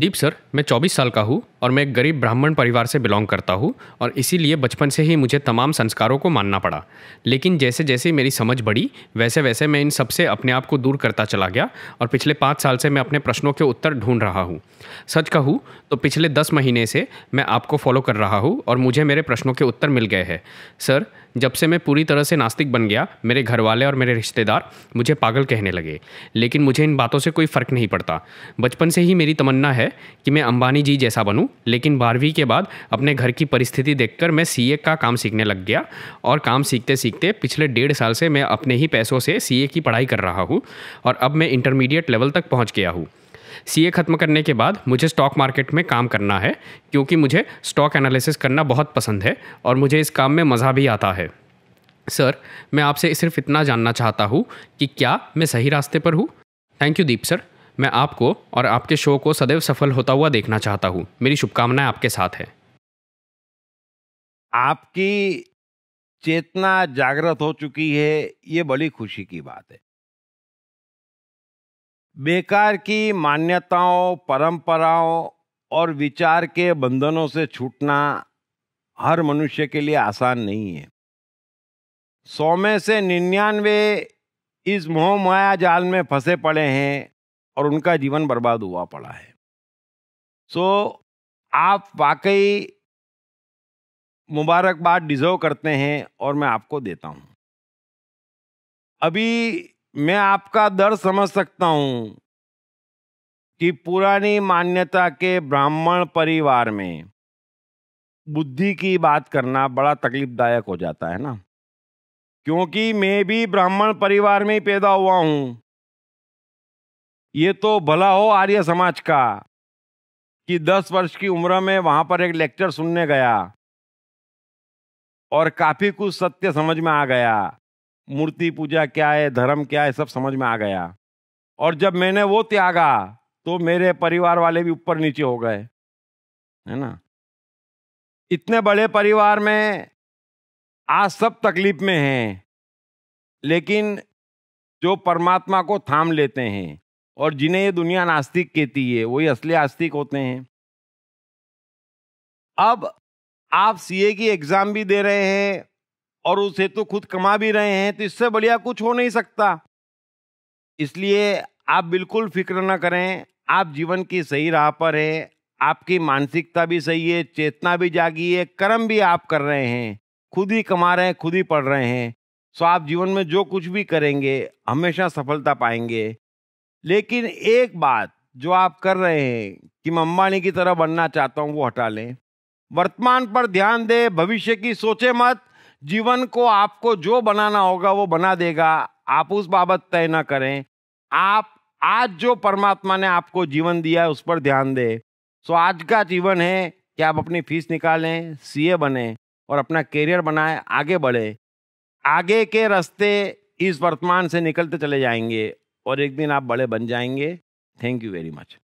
दीप sir मैं 24 साल का हूँ और मैं एक गरीब ब्राह्मण परिवार से बिलोंग करता हूँ और इसीलिए बचपन से ही मुझे तमाम संस्कारों को मानना पड़ा लेकिन जैसे जैसे मेरी समझ बढ़ी वैसे वैसे मैं इन सबसे अपने आप को दूर करता चला गया और पिछले पाँच साल से मैं अपने प्रश्नों के उत्तर ढूंढ रहा हूँ सच कहूँ तो पिछले दस महीने से मैं आपको फॉलो कर रहा हूँ और मुझे मेरे प्रश्नों के उत्तर मिल गए हैं सर जब से मैं पूरी तरह से नास्तिक बन गया मेरे घर वाले और मेरे रिश्तेदार मुझे पागल कहने लगे लेकिन मुझे इन बातों से कोई फ़र्क नहीं पड़ता बचपन से ही मेरी तमन्ना है कि मैं अंबानी जी जैसा बनूं लेकिन बारहवीं के बाद अपने घर की परिस्थिति देखकर मैं सी का काम सीखने लग गया और काम सीखते सीखते पिछले डेढ़ साल से मैं अपने ही पैसों से सी की पढ़ाई कर रहा हूँ और अब मैं इंटरमीडिएट लेवल तक पहुँच गया हूँ सी ख़त्म करने के बाद मुझे स्टॉक मार्केट में काम करना है क्योंकि मुझे स्टॉक एनालिसिस करना बहुत पसंद है और मुझे इस काम में मज़ा भी आता है सर मैं आपसे सिर्फ इतना जानना चाहता हूँ कि क्या मैं सही रास्ते पर हूँ थैंक यू दीप सर मैं आपको और आपके शो को सदैव सफल होता हुआ देखना चाहता हूँ मेरी शुभकामनाएं आपके साथ है आपकी चेतना जागृत हो चुकी है ये बड़ी खुशी की बात है बेकार की मान्यताओं परंपराओं और विचार के बंधनों से छूटना हर मनुष्य के लिए आसान नहीं है सौ में से निन्यानवे इस मोह माया जाल में फंसे पड़े हैं और उनका जीवन बर्बाद हुआ पड़ा है सो आप वाकई मुबारकबाद डिजर्व करते हैं और मैं आपको देता हूँ अभी मैं आपका दर्द समझ सकता हूँ कि पुरानी मान्यता के ब्राह्मण परिवार में बुद्धि की बात करना बड़ा तकलीफदायक हो जाता है ना क्योंकि मैं भी ब्राह्मण परिवार में ही पैदा हुआ हूँ ये तो भला हो आर्य समाज का कि दस वर्ष की उम्र में वहां पर एक लेक्चर सुनने गया और काफी कुछ सत्य समझ में आ गया मूर्ति पूजा क्या है धर्म क्या है सब समझ में आ गया और जब मैंने वो त्यागा तो मेरे परिवार वाले भी ऊपर नीचे हो गए है ना इतने बड़े परिवार में आज सब तकलीफ में हैं लेकिन जो परमात्मा को थाम लेते हैं और जिन्हें ये दुनिया नास्तिक कहती है वही असली आस्तिक होते हैं अब आप सीए की एग्जाम भी दे रहे हैं और उस हेतु खुद कमा भी रहे हैं तो इससे बढ़िया कुछ हो नहीं सकता इसलिए आप बिल्कुल फिक्र ना करें आप जीवन की सही राह पर है आपकी मानसिकता भी सही है चेतना भी जागी है कर्म भी आप कर रहे हैं खुद ही कमा रहे हैं खुद ही पढ़ रहे हैं सो आप जीवन में जो कुछ भी करेंगे हमेशा सफलता पाएंगे लेकिन एक बात जो आप कर रहे हैं कि अंबानी की तरह बनना चाहता हूं वो हटा लें वर्तमान पर ध्यान दे भविष्य की सोचे मत जीवन को आपको जो बनाना होगा वो बना देगा आप उस बाबत तय ना करें आप आज जो परमात्मा ने आपको जीवन दिया है उस पर ध्यान दे सो आज का जीवन है कि आप अपनी फीस निकालें सीए बने और अपना करियर बनाएं आगे बढ़े आगे के रास्ते इस वर्तमान से निकलते चले जाएंगे और एक दिन आप बड़े बन जाएंगे थैंक यू वेरी मच